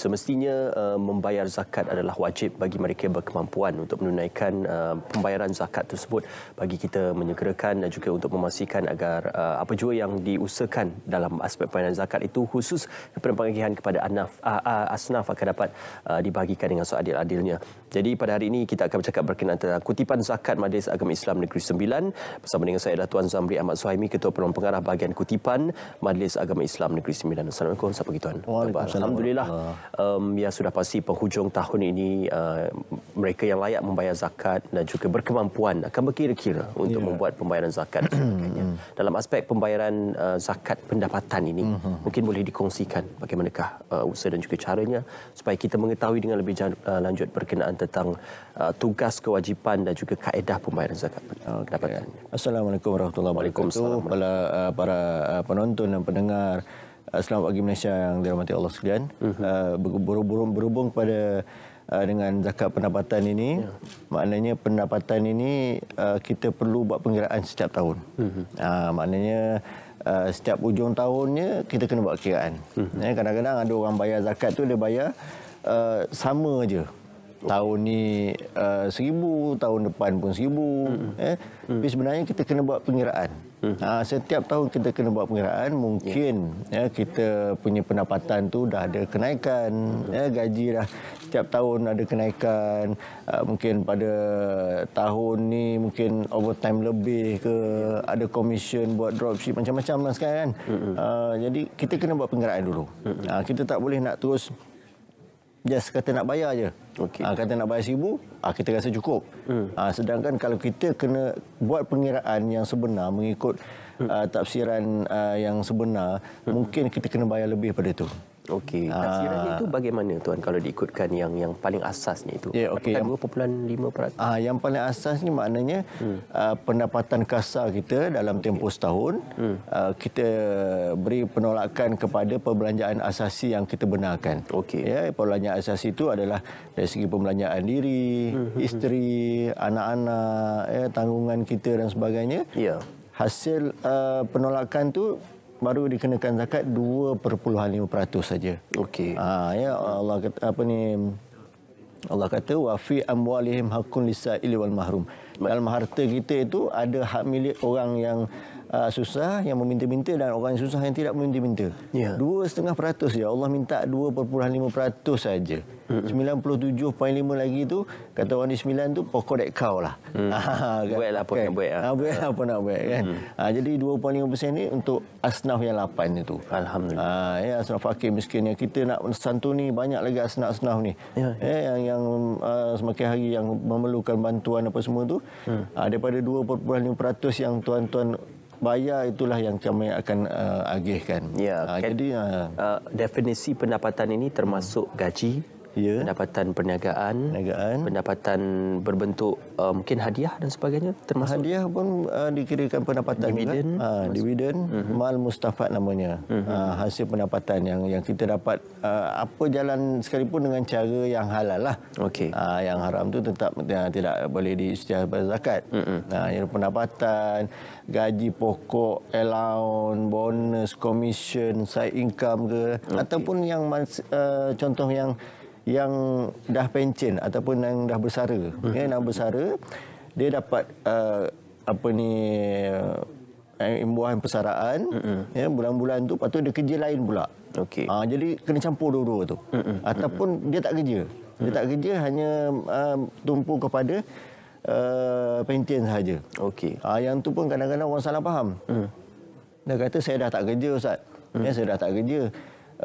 Semestinya uh, membayar zakat adalah wajib bagi mereka berkemampuan untuk menunaikan uh, pembayaran zakat tersebut bagi kita menyegerakan dan juga untuk memastikan agar uh, apa jua yang diusahakan dalam aspek pembayaran zakat itu khusus penanggihan kepada anaf, uh, uh, asnaf akan dapat uh, dibagikan dengan seadil-adilnya. Jadi pada hari ini kita akan bercakap berkenaan tentang kutipan zakat Majlis Agama Islam Negeri Sembilan bersama dengan saya adalah Tuan Zamri Ahmad Suhaimi, Ketua Perlombaan Pengarah Bahagian Kutipan Majlis Agama Islam Negeri Sembilan. Assalamualaikum, siapa pagi Tuan. Alhamdulillah. Allah um, ya sudah pasti penghujung tahun ini uh, mereka yang layak membayar zakat dan juga berkemampuan akan berkira-kira untuk yeah. membuat pembayaran zakat dalam aspek pembayaran uh, zakat pendapatan ini mhm. mungkin boleh dikongsikan bagaimanakah uh, usaha dan juga caranya supaya kita mengetahui dengan lebih uh, lanjut berkenaan tentang uh, tugas kewajipan dan juga kaedah pembayaran zakat pendapatan okay. Assalamualaikum warahmatullahi wabarakatuh uh, para uh, para penonton dan pendengar Uh, selamat pagi Malaysia yang dirahmati Allah sekalian. Mhm. Uh, berhubung kepada uh, dengan zakat pendapatan ini, ya. maknanya pendapatan ini uh, kita perlu buat pengiraan setiap tahun. Uh, maknanya uh, setiap ujung tahunnya kita kena buat kiraan. Mhm. Eh, kadang-kadang ada orang bayar zakat tu dia bayar uh, sama aja. Tahun ni uh, seribu, tahun depan pun seribu. Hmm. Eh? Hmm. Tapi sebenarnya kita kena buat pengiraan. Hmm. Ha, setiap tahun kita kena buat pengiraan, mungkin ya. ya kita punya pendapatan tu dah ada kenaikan, hmm. ya gaji dah setiap tahun ada kenaikan. Ha, mungkin pada tahun ni mungkin overtime lebih ke ada komisen buat dropship macam-macam lah sekarang kan. Hmm. Ha, jadi kita kena buat pengiraan dulu. Hmm. Ha, kita tak boleh nak terus just kata nak bayar je. Okay. Ha, ah, kata nak bayar RM1,000, ha, ah, kita rasa cukup. Hmm. Ha, sedangkan kalau kita kena buat pengiraan yang sebenar mengikut hmm. uh, tafsiran uh, yang sebenar, hmm. mungkin kita kena bayar lebih pada itu. Okey. Tafsirannya ah. itu bagaimana tuan kalau diikutkan yang yang paling asasnya itu? Ya, okey. Yang 2.5%. Ah, yang paling asas ni maknanya hmm. uh, pendapatan kasar kita dalam okay. tempoh setahun hmm. uh, kita beri penolakan kepada perbelanjaan asasi yang kita benarkan. Okey. Ya, perbelanjaan asasi itu adalah dari segi perbelanjaan diri, hmm. hmm isteri, hmm. anak-anak, hmm. ya, tanggungan kita dan sebagainya. Ya. Hasil uh, penolakan tu baru dikenakan zakat 2.5% saja. Okey. Ha ya Allah kata apa ni Allah kata wa fi amwalihim hakun lisaili wal mahrum. Dalam harta kita itu ada hak milik orang yang uh, susah yang meminta-minta dan orang yang susah yang tidak meminta-minta. Ya. Dua setengah peratus ya Allah minta dua perpuluhan lima peratus saja. Sembilan puluh tujuh Hmm. lima lagi tu kata orang di 9 tu pokok dek kau lah. Hmm. buat lah apa nak buat. Lah. Ah buat lah apa nak buat kan. Hmm. Ha, jadi peratus ni untuk asnaf yang lapan itu. Alhamdulillah. Ha, ya asnaf fakir miskin yang kita nak santuni banyak lagi asnaf-asnaf ni. Ya, ya. Eh, yang yang uh, semakin hari yang memerlukan bantuan apa semua tu. Hmm. Ha, daripada peratus yang tuan-tuan bayar itulah yang kami akan uh, agihkan. Ya, uh, jadi uh, uh, definisi pendapatan ini termasuk gaji, ya. pendapatan perniagaan, perniagaan, pendapatan berbentuk uh, mungkin hadiah dan sebagainya termasuk hadiah pun uh, dikirakan pendapatan dividen, juga. Ah, ha, dividen, uh mhm. -huh. mal mustafat namanya. Uh -huh. ha, hasil pendapatan yang yang kita dapat uh, apa jalan sekalipun dengan cara yang halal lah. Okey. Ha, yang haram tu tetap ya, tidak boleh diisytiharkan zakat. Uh -huh. Ha yang pendapatan, gaji pokok, allowance, bonus, commission, side income ke okay. ataupun yang uh, contoh yang yang dah pencen ataupun yang dah bersara hmm. ya yang bersara dia dapat uh, apa ni uh, imbuhan persaraan hmm. ya bulan-bulan tu patut dia kerja lain pula okey uh, jadi kena campur dua-dua tu hmm. ataupun hmm. dia tak kerja hmm. dia tak kerja hanya uh, tumpu kepada uh, pencen saja. okey uh, yang tu pun kadang-kadang orang salah faham hmm. dia kata saya dah tak kerja ustaz hmm. ya saya dah tak kerja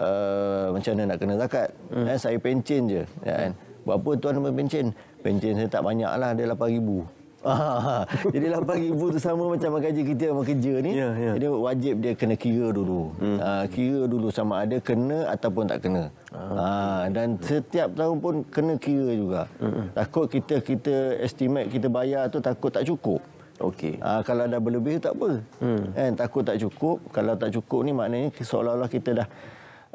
uh, macam mana nak kena zakat. Hmm. Eh, saya pencin je. Ya, kan? Berapa tuan pencin? Pencin saya tak banyak lah, ada 8 ribu. Jadi 8 ribu tu sama macam gaji kita sama kerja ni. Yeah, yeah. Jadi wajib dia kena kira dulu. Hmm. Uh, kira dulu sama ada kena ataupun tak kena. Ah. ah. dan setiap tahun pun kena kira juga. Hmm. Takut kita kita estimate kita bayar tu takut tak cukup. Okey. Uh, kalau ada berlebih tak apa. Hmm. Eh, takut tak cukup. Kalau tak cukup ni maknanya seolah-olah kita dah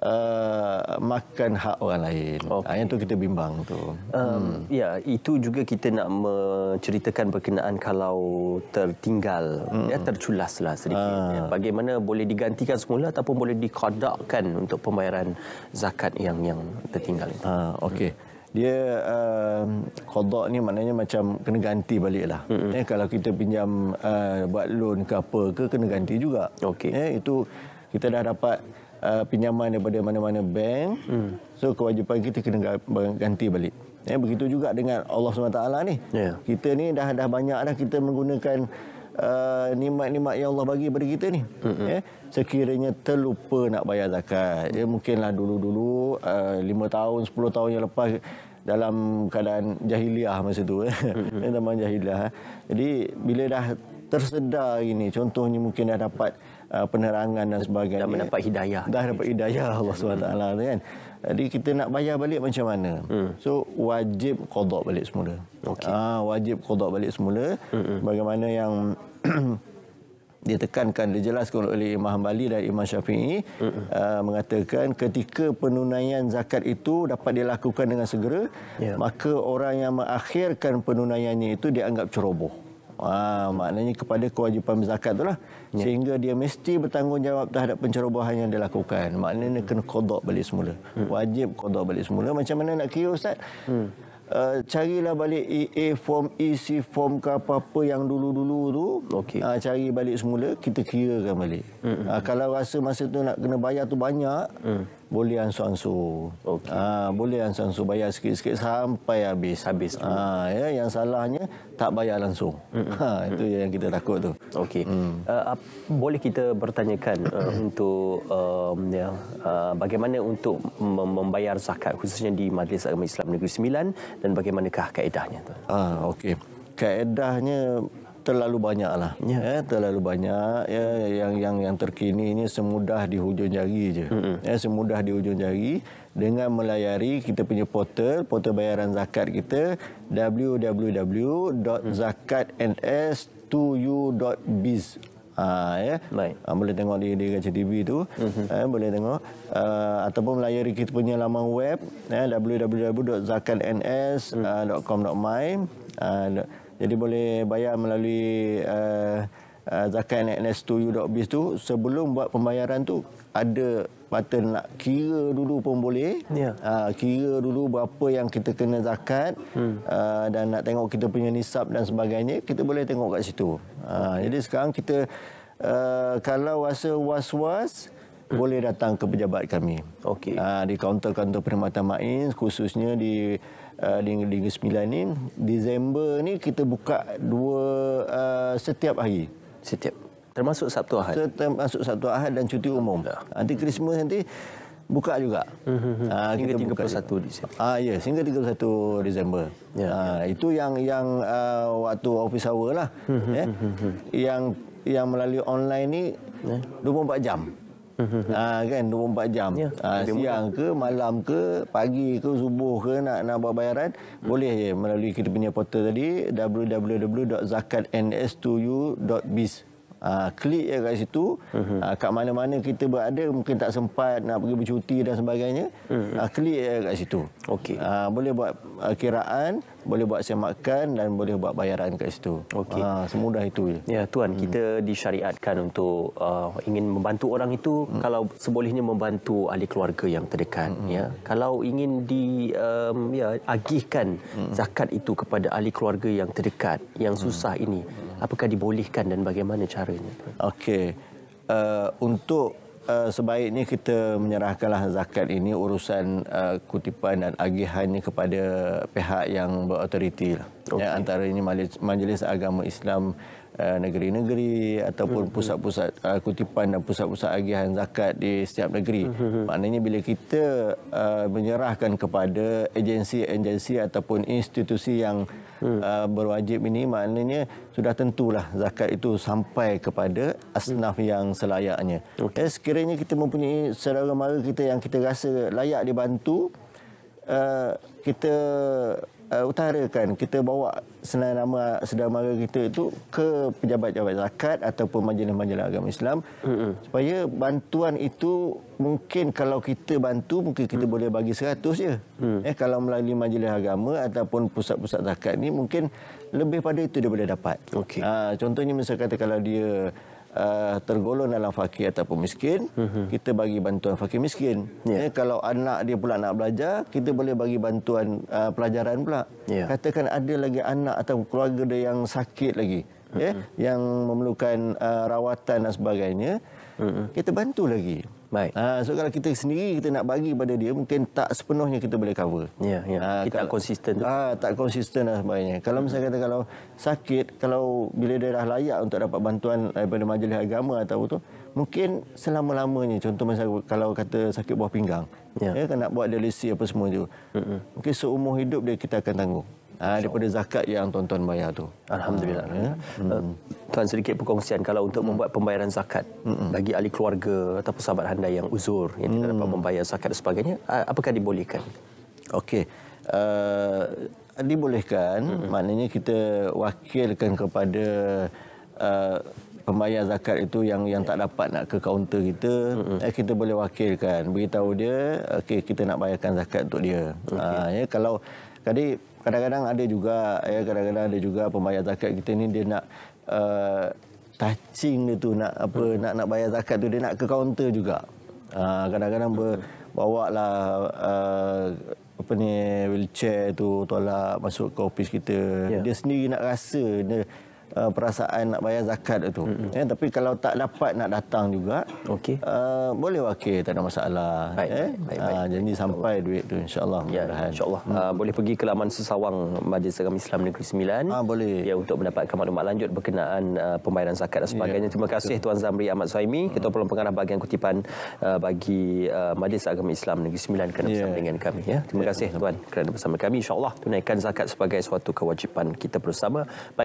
uh, makan hak orang lain. Ah, okay. Yang tu kita bimbang tu. Um, hmm. Ya, itu juga kita nak menceritakan berkenaan kalau tertinggal, hmm. ya terculaslah sedikit. Ya. Ah. Bagaimana boleh digantikan semula ataupun boleh dikodakkan untuk pembayaran zakat yang yang tertinggal itu. Ah, okay. Hmm. Dia uh, kodok ni maknanya macam kena ganti balik lah. Mm -hmm. eh, kalau kita pinjam uh, buat loan ke apa ke kena ganti juga. Okay. Eh, itu kita dah dapat uh, pinjaman daripada mana-mana bank. Hmm. So kewajipan kita kena ganti balik. Ya, begitu juga dengan Allah SWT ni. Yeah. Kita ni dah dah banyak dah kita menggunakan uh, nikmat-nikmat uh, yang Allah bagi kepada kita ni. Mm-hmm. Ya, sekiranya terlupa nak bayar zakat. Ya, mungkinlah dulu-dulu uh, 5 tahun, 10 tahun yang lepas dalam keadaan jahiliah masa tu. Ya, mm-hmm. zaman jahiliah. Jadi bila dah tersedar ini. Contohnya mungkin dah dapat uh, penerangan dan sebagainya. Dah mendapat hidayah. Dah dapat hidayah Allah SWT hmm. kan. Jadi kita nak bayar balik macam mana? Hmm. So wajib kodok balik semula. Okay. Ah, wajib kodok balik semula. Hmm. Bagaimana yang ditekankan, dijelaskan oleh Imam Bali dan Imam Syafi'i. Hmm. Uh, mengatakan ketika penunaian zakat itu dapat dilakukan dengan segera. Yeah. Maka orang yang mengakhirkan penunaiannya itu dianggap ceroboh. Wah, maknanya kepada kewajipan berzakat itulah. Ya. Sehingga dia mesti bertanggungjawab terhadap pencerobohan yang dia lakukan. Maknanya kena kodok balik semula. Hmm. Wajib kodok balik semula. Macam mana nak kira Ustaz? Hmm. Uh, carilah balik EA form, EC form ke apa-apa yang dulu-dulu tu. Okay. Uh, ah, cari balik semula, kita kirakan balik. Mm -hmm. uh, kalau rasa masa tu nak kena bayar tu banyak, mm boleh ansur-ansur. Okay. Ha, ah, boleh ansur-ansur bayar sikit-sikit sampai habis. Habis. Ha, ya, yang salahnya tak bayar langsung. Ha, itu yang kita takut tu. Okey. Hmm. Uh, boleh kita bertanyakan uh, untuk um, ya, uh, bagaimana untuk membayar zakat khususnya di Majlis Agama Islam Negeri Sembilan dan bagaimanakah kaedahnya tu? Ah, okey. Kaedahnya terlalu banyaklah ya yeah. terlalu banyak ya yang yang yang terkini ini semudah di hujung jari je mm -hmm. eh, semudah di hujung jari dengan melayari kita punya portal portal bayaran zakat kita www.zakatns2u.biz Ah ha, ya, baik. Ah, boleh tengok di di CTV tu. Mm -hmm. eh, boleh tengok uh, ataupun melayari kita punya laman web eh, www.zakatns.com.my. Mm. Ah uh, jadi boleh bayar melalui uh, uh, zakat NS2U.biz tu sebelum buat pembayaran tu ada button nak kira dulu pun boleh. Ya. Uh, kira dulu berapa yang kita kena zakat hmm. uh, dan nak tengok kita punya nisab dan sebagainya, kita boleh tengok kat situ. Uh, ah, okay. Jadi sekarang kita uh, kalau rasa was-was, uh, Hmm. boleh datang ke pejabat kami. Okey. Uh, di kaunter-kaunter perkhidmatan main khususnya di uh, di Negeri Sembilan ni Disember ni kita buka dua uh, setiap hari. Setiap termasuk Sabtu Ahad. termasuk Sabtu Ahad dan cuti umum. Ya. Nanti Christmas nanti buka juga. Ha uh, kita 31 buka 31 Disember. Ah ya, sehingga 31 Disember. Ya. Yeah. Uh, ya. itu yang yang uh, waktu office hour lah. ya. Yeah. Yang yang melalui online ni 24 ya. jam. Ah, kan 24 jam yeah. Ya. uh, siang ke malam ke pagi ke subuh ke nak nak buat bayaran hmm. boleh je melalui kita punya portal tadi www.zakatns2u.biz Ah, klik je kat situ uh kat mana-mana kita berada mungkin tak sempat nak pergi bercuti dan sebagainya uh mhm. ah, -huh. klik je kat situ okey boleh buat kiraan boleh buat semakan dan boleh buat bayaran kat situ okey semudah itu je ya tuan hmm. kita disyariatkan untuk uh, ingin membantu orang itu hmm. kalau sebolehnya membantu ahli keluarga yang terdekat hmm. ya kalau ingin di um, ya agihkan hmm. zakat itu kepada ahli keluarga yang terdekat yang hmm. susah hmm. ini apakah dibolehkan dan bagaimana caranya? Okey, uh, untuk uh, sebaiknya kita menyerahkanlah zakat ini urusan uh, kutipan dan agihannya kepada pihak yang berautoriti. Okay. Lah. Ya, antara ini Majlis Agama Islam Eh, negeri-negeri uh, ataupun mhm. pusat-pusat uh, kutipan dan pusat-pusat agihan zakat di setiap negeri. Mhm. Maknanya bila kita uh, menyerahkan kepada agensi-agensi ataupun institusi yang uh, berwajib ini, maknanya sudah tentulah zakat itu sampai kepada asnaf hmm. yang selayaknya. Okay. Eh, sekiranya kita mempunyai saudara-saudara kita yang kita rasa layak dibantu, uh, kita uh, utarakan kita bawa senarai nama sedara mara kita itu ke pejabat-pejabat zakat ataupun majlis-majlis agama Islam mm -hmm. supaya bantuan itu mungkin kalau kita bantu mungkin kita mm. boleh bagi 100 je. Mm. Eh kalau melalui majlis agama ataupun pusat-pusat zakat ni mungkin lebih pada itu dia boleh dapat. Okay. Ha, ah, contohnya misalkan kalau dia uh, tergolong dalam fakir ataupun miskin, mm -hmm. kita bagi bantuan fakir miskin. Yeah. Eh, kalau anak dia pula nak belajar, kita boleh bagi bantuan uh, pelajaran pula. Yeah. Katakan ada lagi anak atau keluarga dia yang sakit lagi, mm -hmm. eh, yang memerlukan uh, rawatan dan sebagainya, mm -hmm. kita bantu lagi. Baik. Ha, so kalau kita sendiri kita nak bagi pada dia mungkin tak sepenuhnya kita boleh cover. Ya, ya. Ha, kita tak konsisten Ah, ha, tak konsisten lah sebenarnya. Kalau hmm. misalnya kata kalau sakit, kalau bila dia dah layak untuk dapat bantuan daripada majlis agama atau tu, mungkin selama-lamanya contoh misalnya kalau kata sakit buah pinggang. Yeah. Ya. kan nak buat dialisis apa semua tu. Mm Mungkin seumur hidup dia kita akan tanggung uh, daripada zakat yang tuan-tuan bayar tu. Alhamdulillah. Ah, ya. Hmm. Eh, Tuan sedikit perkongsian kalau untuk membuat pembayaran zakat hmm. bagi ahli keluarga atau sahabat anda yang uzur yang hmm. tidak dapat hmm. membayar zakat dan sebagainya, ah, apakah dibolehkan? Okey. Uh, dibolehkan hmm. maknanya kita wakilkan kepada uh, pembayar zakat itu yang yang tak dapat nak ke kaunter kita mm-hmm. kita boleh wakilkan beritahu dia okey kita nak bayarkan zakat untuk dia okay. ha, ya kalau tadi kadang-kadang ada juga ya kadang-kadang ada juga pembayar zakat kita ni dia nak uh, touching dia tu nak apa hmm. nak nak bayar zakat tu dia nak ke kaunter juga. Ah, kadang-kadang uh, hmm. bawa lah uh, apa ni wheelchair tu tolak masuk ke office kita. Yeah. Dia sendiri nak rasa dia uh, perasaan nak bayar zakat itu. Mm-hmm. Eh, tapi kalau tak dapat nak datang juga, okay. uh, boleh wakil, tak ada masalah. Baik, eh? baik, baik, uh, jadi sampai Allah. duit itu insyaAllah. Ya, InsyaAllah. Hmm. Uh, boleh pergi ke laman sesawang Majlis Agama Islam Negeri Sembilan. Ah, boleh. Ya, untuk mendapatkan maklumat lanjut berkenaan uh, pembayaran zakat dan ya, sebagainya. Ya, Terima kasih Tuan Zamri Ahmad Suhaimi, hmm. Ketua Pulau Pengarah bagian Kutipan uh, bagi uh, Majlis Agama Islam Negeri Sembilan kerana yeah. bersama dengan kami. Ya. Terima yeah. kasih Tuan kerana bersama kami. InsyaAllah tunaikan zakat sebagai suatu kewajipan kita bersama.